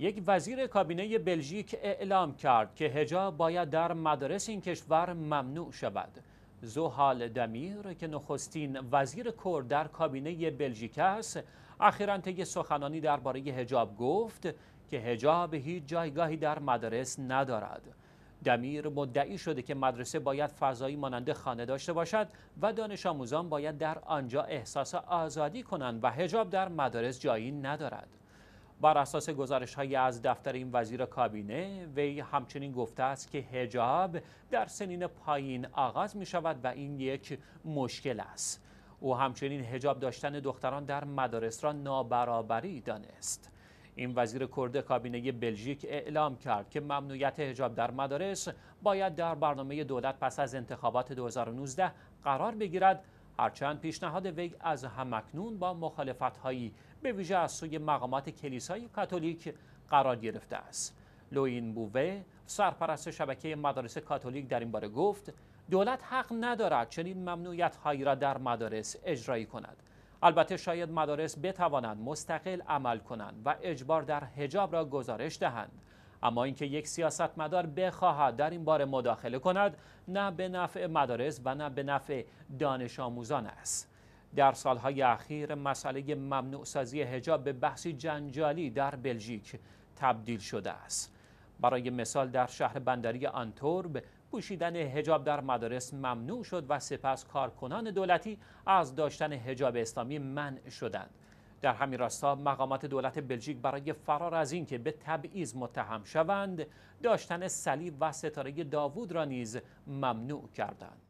یک وزیر کابینه بلژیک اعلام کرد که هجاب باید در مدارس این کشور ممنوع شود. زوحال دمیر که نخستین وزیر کرد در کابینه بلژیک است، اخیرا طی سخنانی درباره هجاب گفت که هجاب هیچ جایگاهی در مدارس ندارد. دمیر مدعی شده که مدرسه باید فضایی مانند خانه داشته باشد و دانش آموزان باید در آنجا احساس آزادی کنند و هجاب در مدارس جایی ندارد. بر اساس گزارش از دفتر این وزیر کابینه وی همچنین گفته است که هجاب در سنین پایین آغاز می شود و این یک مشکل است او همچنین هجاب داشتن دختران در مدارس را نابرابری دانست این وزیر کرد کابینه بلژیک اعلام کرد که ممنوعیت حجاب در مدارس باید در برنامه دولت پس از انتخابات 2019 قرار بگیرد هرچند پیشنهاد وی از همکنون با مخالفت هایی به ویژه از سوی مقامات کلیسای کاتولیک قرار گرفته است لوین بووه سرپرست شبکه مدارس کاتولیک در این باره گفت دولت حق ندارد چنین ممنوعیت هایی را در مدارس اجرایی کند البته شاید مدارس بتوانند مستقل عمل کنند و اجبار در حجاب را گزارش دهند اما اینکه یک سیاستمدار بخواهد در این بار مداخله کند نه به نفع مدارس و نه به نفع دانش آموزان است در سالهای اخیر مسئله ممنوع سازی حجاب به بحثی جنجالی در بلژیک تبدیل شده است برای مثال در شهر بندری آنتورب پوشیدن هجاب در مدارس ممنوع شد و سپس کارکنان دولتی از داشتن هجاب اسلامی منع شدند در همین راستا مقامات دولت بلژیک برای فرار از اینکه به تبعیض متهم شوند داشتن صلیب و ستاره داوود را نیز ممنوع کردند